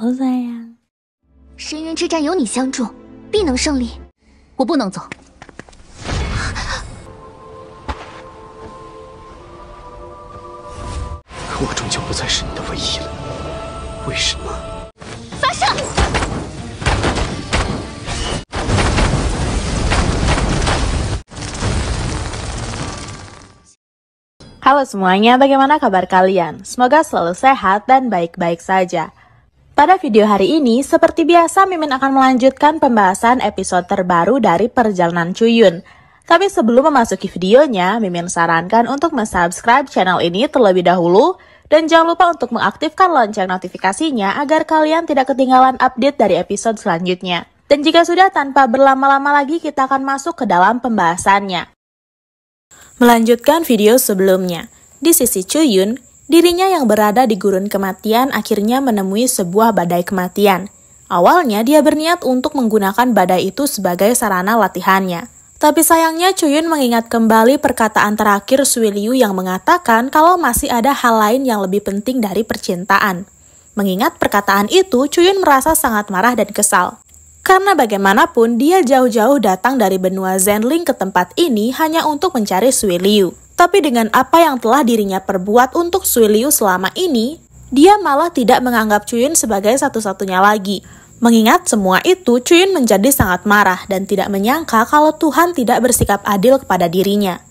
猴子呀！神渊之战有你相助，必能胜利。我不能走。可我终究不再是你的唯一了。为什么？发射 h a l l o semuanya，bagaimana kabar kalian？Semoga selalu sehat dan baik-baik saja。Pada video hari ini, seperti biasa Mimin akan melanjutkan pembahasan episode terbaru dari Perjalanan Cuyun. Tapi sebelum memasuki videonya, Mimin sarankan untuk mensubscribe channel ini terlebih dahulu dan jangan lupa untuk mengaktifkan lonceng notifikasinya agar kalian tidak ketinggalan update dari episode selanjutnya. Dan jika sudah tanpa berlama-lama lagi kita akan masuk ke dalam pembahasannya. Melanjutkan video sebelumnya. Di sisi Chuyun. Dirinya yang berada di gurun kematian akhirnya menemui sebuah badai kematian. Awalnya dia berniat untuk menggunakan badai itu sebagai sarana latihannya. Tapi sayangnya Chuyun mengingat kembali perkataan terakhir Sui Liu yang mengatakan kalau masih ada hal lain yang lebih penting dari percintaan. Mengingat perkataan itu, Chuyun merasa sangat marah dan kesal. Karena bagaimanapun, dia jauh-jauh datang dari benua Zenling ke tempat ini hanya untuk mencari Sui Liu. Tapi dengan apa yang telah dirinya perbuat untuk Suiliu selama ini, dia malah tidak menganggap Cuyun sebagai satu-satunya lagi. Mengingat semua itu, Cuyun menjadi sangat marah dan tidak menyangka kalau Tuhan tidak bersikap adil kepada dirinya.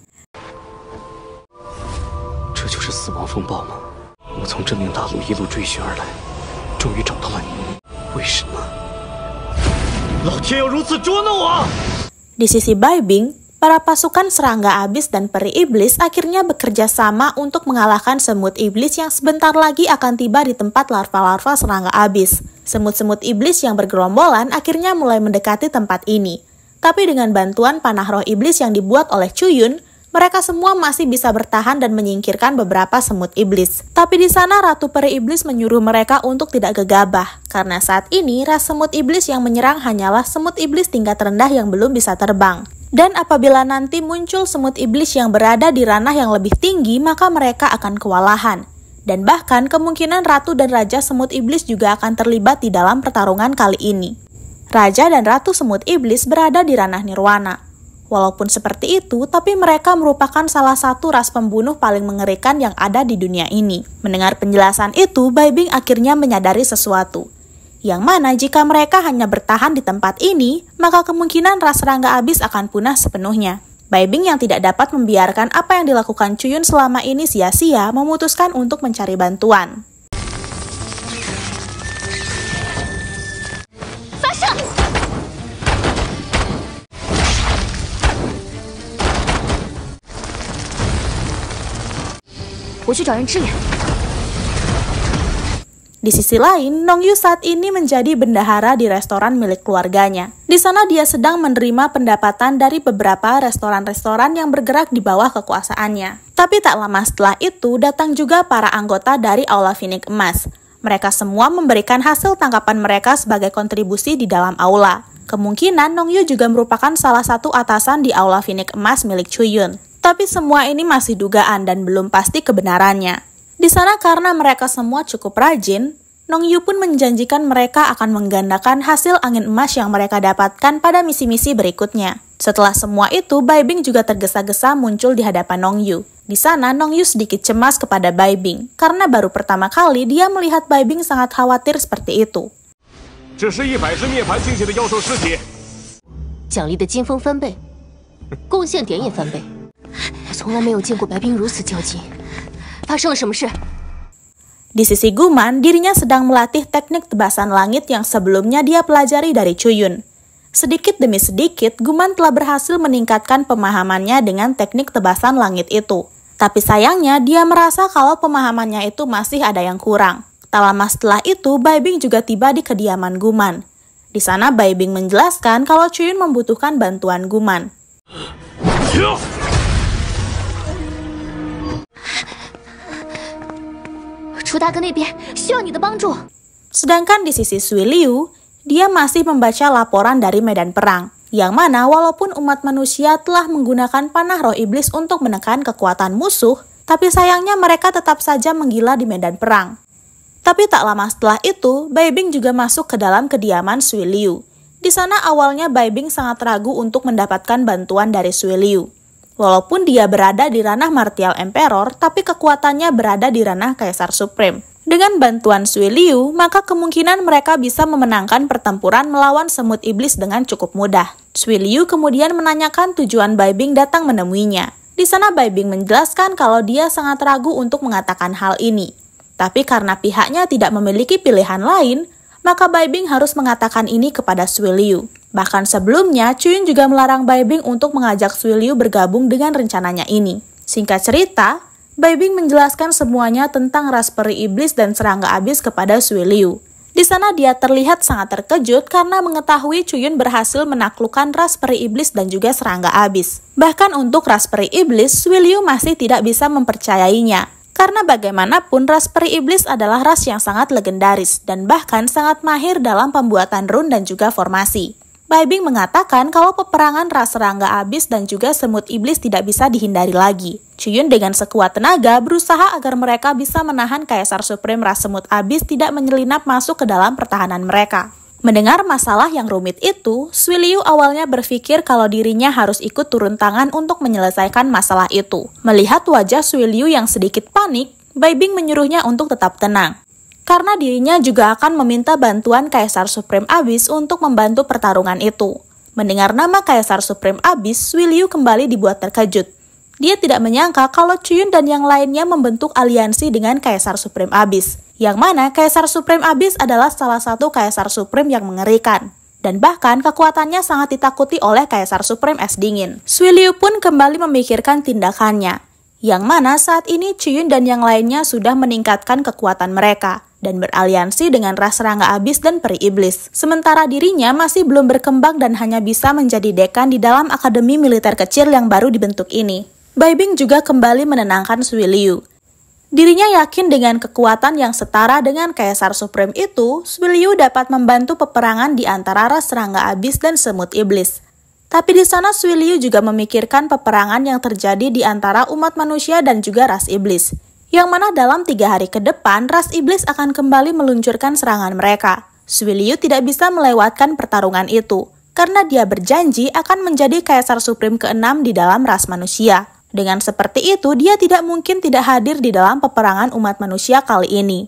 Di sisi Bai Bing, Para pasukan serangga abis dan peri iblis akhirnya bekerja sama untuk mengalahkan semut iblis yang sebentar lagi akan tiba di tempat larva-larva serangga abis. Semut-semut iblis yang bergerombolan akhirnya mulai mendekati tempat ini. Tapi dengan bantuan panah roh iblis yang dibuat oleh Chuyun, mereka semua masih bisa bertahan dan menyingkirkan beberapa semut iblis. Tapi di sana Ratu Peri Iblis menyuruh mereka untuk tidak gegabah, karena saat ini ras semut iblis yang menyerang hanyalah semut iblis tingkat rendah yang belum bisa terbang. Dan apabila nanti muncul semut iblis yang berada di ranah yang lebih tinggi, maka mereka akan kewalahan. Dan bahkan kemungkinan ratu dan raja semut iblis juga akan terlibat di dalam pertarungan kali ini. Raja dan ratu semut iblis berada di ranah nirwana. Walaupun seperti itu, tapi mereka merupakan salah satu ras pembunuh paling mengerikan yang ada di dunia ini. Mendengar penjelasan itu, Baibing akhirnya menyadari sesuatu yang mana jika mereka hanya bertahan di tempat ini, maka kemungkinan ras serangga abis akan punah sepenuhnya. Baibing yang tidak dapat membiarkan apa yang dilakukan Cuyun selama ini sia-sia memutuskan untuk mencari bantuan. Sasha! Di sisi lain, Nong Yu saat ini menjadi bendahara di restoran milik keluarganya. Di sana dia sedang menerima pendapatan dari beberapa restoran-restoran yang bergerak di bawah kekuasaannya. Tapi tak lama setelah itu, datang juga para anggota dari Aula Phoenix Emas. Mereka semua memberikan hasil tangkapan mereka sebagai kontribusi di dalam aula. Kemungkinan Nong Yu juga merupakan salah satu atasan di Aula Phoenix Emas milik Chuyun. Tapi semua ini masih dugaan dan belum pasti kebenarannya. Di sana karena mereka semua cukup rajin, Nong Yu pun menjanjikan mereka akan menggandakan hasil angin emas yang mereka dapatkan pada misi-misi berikutnya. Setelah semua itu, Bai Bing juga tergesa-gesa muncul di hadapan Nong Yu. Di sana, Nong Yu sedikit cemas kepada Bai Bing, karena baru pertama kali dia melihat Bai Bing sangat khawatir seperti itu. 这是一百只涅槃星系的妖兽尸体，奖励的金封翻倍，贡献点也翻倍。我从来没有见过白冰如此焦急。di sisi Guman, dirinya sedang melatih teknik tebasan langit yang sebelumnya dia pelajari dari Cuyun. Sedikit demi sedikit, Guman telah berhasil meningkatkan pemahamannya dengan teknik tebasan langit itu. Tapi sayangnya, dia merasa kalau pemahamannya itu masih ada yang kurang. Tak lama setelah itu, Baibing juga tiba di kediaman Guman. Di sana, Baibing menjelaskan kalau Cuyun membutuhkan bantuan Guman. Ya. Sedangkan di sisi Sui Liu, dia masih membaca laporan dari medan perang, yang mana walaupun umat manusia telah menggunakan panah roh iblis untuk menekan kekuatan musuh, tapi sayangnya mereka tetap saja menggila di medan perang. Tapi tak lama setelah itu, Bai Bing juga masuk ke dalam kediaman Sui Liu. Di sana awalnya Bai Bing sangat ragu untuk mendapatkan bantuan dari Sui Liu. Walaupun dia berada di ranah Martial Emperor, tapi kekuatannya berada di ranah Kaisar Supreme. Dengan bantuan Sui Liu, maka kemungkinan mereka bisa memenangkan pertempuran melawan semut iblis dengan cukup mudah. Sui Liu kemudian menanyakan tujuan Bai Bing datang menemuinya. Di sana Bai Bing menjelaskan kalau dia sangat ragu untuk mengatakan hal ini. Tapi karena pihaknya tidak memiliki pilihan lain, maka Bai harus mengatakan ini kepada Sui Bahkan sebelumnya, Chuyun juga melarang Bai untuk mengajak Sui bergabung dengan rencananya ini. Singkat cerita, Bai menjelaskan semuanya tentang raspberry iblis dan serangga abis kepada Sui Di sana dia terlihat sangat terkejut karena mengetahui Chuyun berhasil menaklukkan Raspberry Iblis dan juga Serangga Abis. Bahkan untuk Raspberry Iblis, Swiliu masih tidak bisa mempercayainya. Karena bagaimanapun ras peri iblis adalah ras yang sangat legendaris dan bahkan sangat mahir dalam pembuatan rune dan juga formasi. Baibing mengatakan kalau peperangan ras serangga abis dan juga semut iblis tidak bisa dihindari lagi. Cuyun dengan sekuat tenaga berusaha agar mereka bisa menahan Kaisar Supreme ras semut abis tidak menyelinap masuk ke dalam pertahanan mereka. Mendengar masalah yang rumit itu, Swiliu awalnya berpikir kalau dirinya harus ikut turun tangan untuk menyelesaikan masalah itu. Melihat wajah Swiliu yang sedikit panik, Baibing menyuruhnya untuk tetap tenang. Karena dirinya juga akan meminta bantuan Kaisar Supreme Abis untuk membantu pertarungan itu. Mendengar nama Kaisar Supreme Abis, Swiliu kembali dibuat terkejut. Dia tidak menyangka kalau Chuyun dan yang lainnya membentuk aliansi dengan Kaisar Supreme Abyss, yang mana Kaisar Supreme Abyss adalah salah satu Kaisar Supreme yang mengerikan dan bahkan kekuatannya sangat ditakuti oleh Kaisar Supreme Es Dingin. Sui Liu pun kembali memikirkan tindakannya, yang mana saat ini Chuyun dan yang lainnya sudah meningkatkan kekuatan mereka dan beraliansi dengan ras serangga abis dan peri iblis. Sementara dirinya masih belum berkembang dan hanya bisa menjadi dekan di dalam akademi militer kecil yang baru dibentuk ini. Baibing juga kembali menenangkan Sui Liu. Dirinya yakin dengan kekuatan yang setara dengan Kaisar Supreme itu, Sui Liu dapat membantu peperangan di antara ras serangga abis dan semut iblis. Tapi di sana Sui Liu juga memikirkan peperangan yang terjadi di antara umat manusia dan juga ras iblis. Yang mana dalam tiga hari ke depan, ras iblis akan kembali meluncurkan serangan mereka. Sui Liu tidak bisa melewatkan pertarungan itu, karena dia berjanji akan menjadi Kaisar Supreme ke-6 di dalam ras manusia. Dengan seperti itu, dia tidak mungkin tidak hadir di dalam peperangan umat manusia kali ini.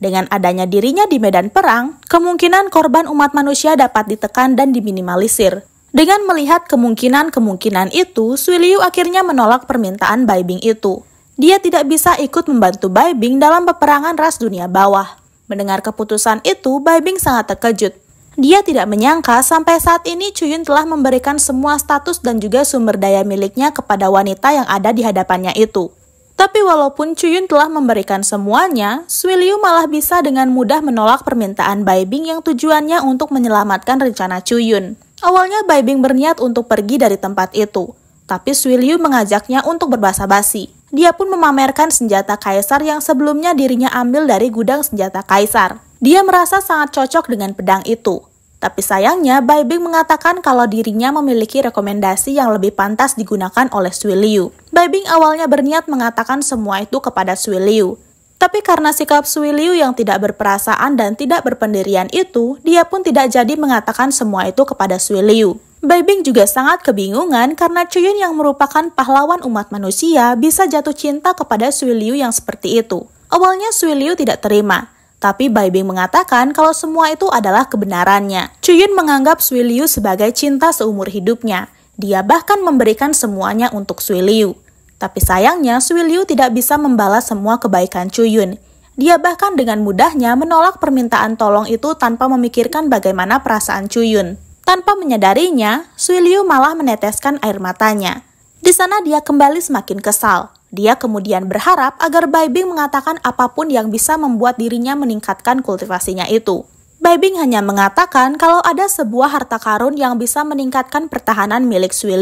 Dengan adanya dirinya di medan perang, kemungkinan korban umat manusia dapat ditekan dan diminimalisir. Dengan melihat kemungkinan-kemungkinan itu, Suiliu akhirnya menolak permintaan Baibing itu. Dia tidak bisa ikut membantu Baibing dalam peperangan ras dunia bawah. Mendengar keputusan itu, Baibing sangat terkejut. Dia tidak menyangka sampai saat ini Cuyun telah memberikan semua status dan juga sumber daya miliknya kepada wanita yang ada di hadapannya itu. Tapi walaupun Cuyun telah memberikan semuanya, Swiliu malah bisa dengan mudah menolak permintaan Bai Bing yang tujuannya untuk menyelamatkan rencana Cuyun. Awalnya Bai Bing berniat untuk pergi dari tempat itu, tapi Swiliu mengajaknya untuk berbahasa basi. Dia pun memamerkan senjata kaisar yang sebelumnya dirinya ambil dari gudang senjata kaisar. Dia merasa sangat cocok dengan pedang itu. Tapi sayangnya, Bai Bing mengatakan kalau dirinya memiliki rekomendasi yang lebih pantas digunakan oleh Sui Liu. Bing awalnya berniat mengatakan semua itu kepada Sui Liu. Tapi karena sikap Sui Liu yang tidak berperasaan dan tidak berpendirian itu, dia pun tidak jadi mengatakan semua itu kepada Sui Liu. Bing juga sangat kebingungan karena Chuyun yang merupakan pahlawan umat manusia bisa jatuh cinta kepada Sui Liu yang seperti itu. Awalnya Sui Liu tidak terima, tapi Bai Bing mengatakan kalau semua itu adalah kebenarannya. Chuyun menganggap Sui Liu sebagai cinta seumur hidupnya. Dia bahkan memberikan semuanya untuk Sui Liu. Tapi sayangnya Sui Liu tidak bisa membalas semua kebaikan Chuyun. Dia bahkan dengan mudahnya menolak permintaan tolong itu tanpa memikirkan bagaimana perasaan Chuyun. Tanpa menyadarinya, Sui Liu malah meneteskan air matanya. Di sana dia kembali semakin kesal. Dia kemudian berharap agar Bai Bing mengatakan apapun yang bisa membuat dirinya meningkatkan kultivasinya itu. Bai Bing hanya mengatakan kalau ada sebuah harta karun yang bisa meningkatkan pertahanan milik Sui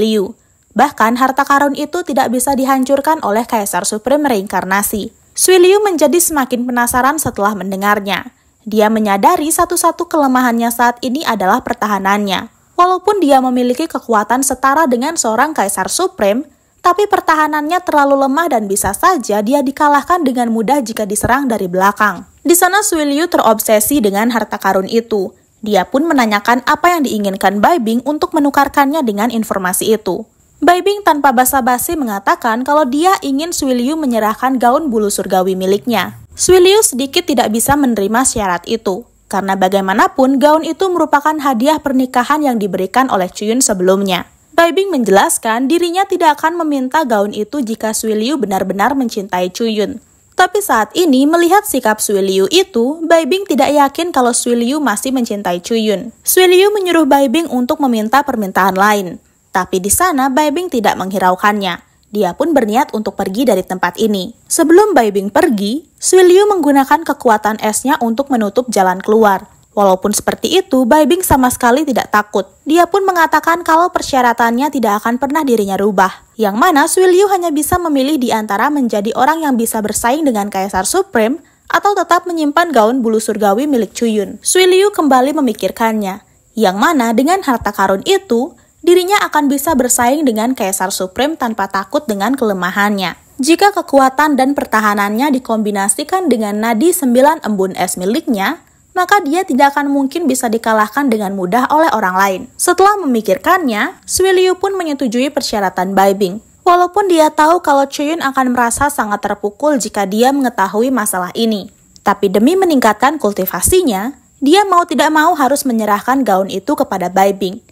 Bahkan harta karun itu tidak bisa dihancurkan oleh Kaisar Supreme Reinkarnasi. Sui menjadi semakin penasaran setelah mendengarnya. Dia menyadari satu-satu kelemahannya saat ini adalah pertahanannya. Walaupun dia memiliki kekuatan setara dengan seorang Kaisar Supreme, tapi pertahanannya terlalu lemah dan bisa saja dia dikalahkan dengan mudah jika diserang dari belakang. Di sana Suiliu terobsesi dengan harta karun itu. Dia pun menanyakan apa yang diinginkan Bai Bing untuk menukarkannya dengan informasi itu. Bai Bing tanpa basa-basi mengatakan kalau dia ingin Suiliu menyerahkan gaun bulu surgawi miliknya. Suiliu sedikit tidak bisa menerima syarat itu, karena bagaimanapun gaun itu merupakan hadiah pernikahan yang diberikan oleh Chiyun sebelumnya. Bing menjelaskan dirinya tidak akan meminta gaun itu jika Liu benar-benar mencintai Chuyun. Tapi saat ini melihat sikap Liu itu, Baibing tidak yakin kalau Liu masih mencintai Chuyun. Liu menyuruh Baibing untuk meminta permintaan lain. Tapi di sana Baibing tidak menghiraukannya. Dia pun berniat untuk pergi dari tempat ini. Sebelum Baibing pergi, Liu menggunakan kekuatan esnya untuk menutup jalan keluar. Walaupun seperti itu, Baibing sama sekali tidak takut. Dia pun mengatakan kalau persyaratannya tidak akan pernah dirinya rubah. Yang mana Swilyu hanya bisa memilih di antara menjadi orang yang bisa bersaing dengan Kaisar Supreme atau tetap menyimpan gaun bulu surgawi milik Chuyun. Swilyu kembali memikirkannya, yang mana dengan harta karun itu, dirinya akan bisa bersaing dengan Kaisar Supreme tanpa takut dengan kelemahannya. Jika kekuatan dan pertahanannya dikombinasikan dengan nadi sembilan embun es miliknya, maka dia tidak akan mungkin bisa dikalahkan dengan mudah oleh orang lain. Setelah memikirkannya, Swiliu pun menyetujui persyaratan Bai Bing, Walaupun dia tahu kalau Chuyun akan merasa sangat terpukul jika dia mengetahui masalah ini. Tapi demi meningkatkan kultivasinya, dia mau tidak mau harus menyerahkan gaun itu kepada Bai Bing.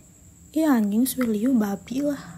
Ya anjing Swiliu babi lah.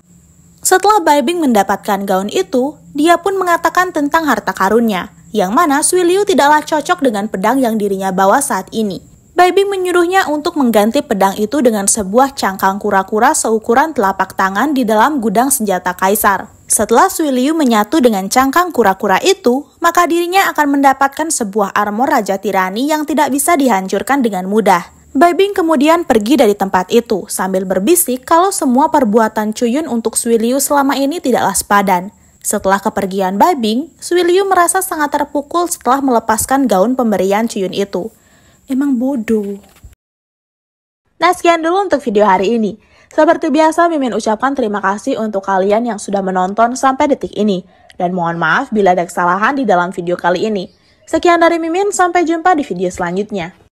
Setelah Bai Bing mendapatkan gaun itu, dia pun mengatakan tentang harta karunnya, yang mana Sui Liu tidaklah cocok dengan pedang yang dirinya bawa saat ini. Bai Bing menyuruhnya untuk mengganti pedang itu dengan sebuah cangkang kura-kura seukuran telapak tangan di dalam gudang senjata kaisar. Setelah Sui Liu menyatu dengan cangkang kura-kura itu, maka dirinya akan mendapatkan sebuah armor Raja Tirani yang tidak bisa dihancurkan dengan mudah. Baibing kemudian pergi dari tempat itu sambil berbisik kalau semua perbuatan Cuyun untuk Swiliu selama ini tidaklah sepadan. Setelah kepergian Baibing, Swiliu merasa sangat terpukul setelah melepaskan gaun pemberian Cuyun itu. Emang bodoh. Nah sekian dulu untuk video hari ini. Seperti biasa, Mimin ucapkan terima kasih untuk kalian yang sudah menonton sampai detik ini. Dan mohon maaf bila ada kesalahan di dalam video kali ini. Sekian dari Mimin, sampai jumpa di video selanjutnya.